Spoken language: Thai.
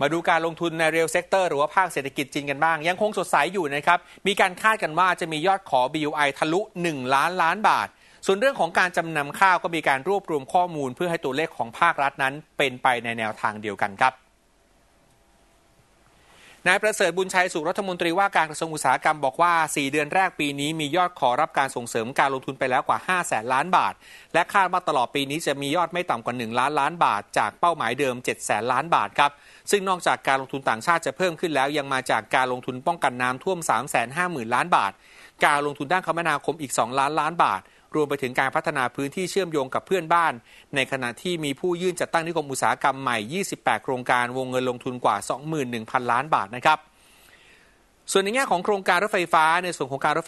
มาดูการลงทุนในเรียลเซกเตอร์หรือว่าภาคเศรษฐกิจจีนกันบ้างยังคงสดใสอยู่นะครับ มีการคาดกันว่าจะมียอดขอ BUI ทะลุ 1 ล้านล้านบาท ส่วนเรื่องของการจำนำข้าวก็มีการรวบรวมข้อมูลเพื่อให้ตัวเลขของภาครัฐนั้นเป็นไปในแนวทางเดียวกันครับนายประเสริฐบุญชัยสุรัฐมนตรีว่าการกระทรวงอุตสาหกรรมบอกว่า 4 เดือนแรกปีนี้มียอดขอรับการส่งเสริมการลงทุนไปแล้วกว่า5 0 0แสนล้านบาท และคาดว่าตลอดปีนี้จะมียอดไม่ต่ำกว่า1ล้านล้านบาท จากเป้าหมายเดิม7แสนล้านบาทครับ ซึ่งนอกจากการลงทุนต่างชาติจะเพิ่มขึ้นแล้ว ยังมาจากการลงทุนป้องกันน้ำท่วม 3 5 0 0 0 0ล้านบาท การลงทุนด้านคมนาคมอีก2ล้านล้านบาทรวมไปถึงการพัฒนาพื้นที่เชื่อมโยงกับเพื่อนบ้าน ในขณะที่มีผู้ยื่นจัดตั้งนิคมอุตสาหกรรมใหม่ 28 โครงการวงเงินลงทุนกว่า 21,000 ล้านบาทนะครับ ส่วนในแง่ของโครงการรถไฟฟ้าในส่วนของการรถ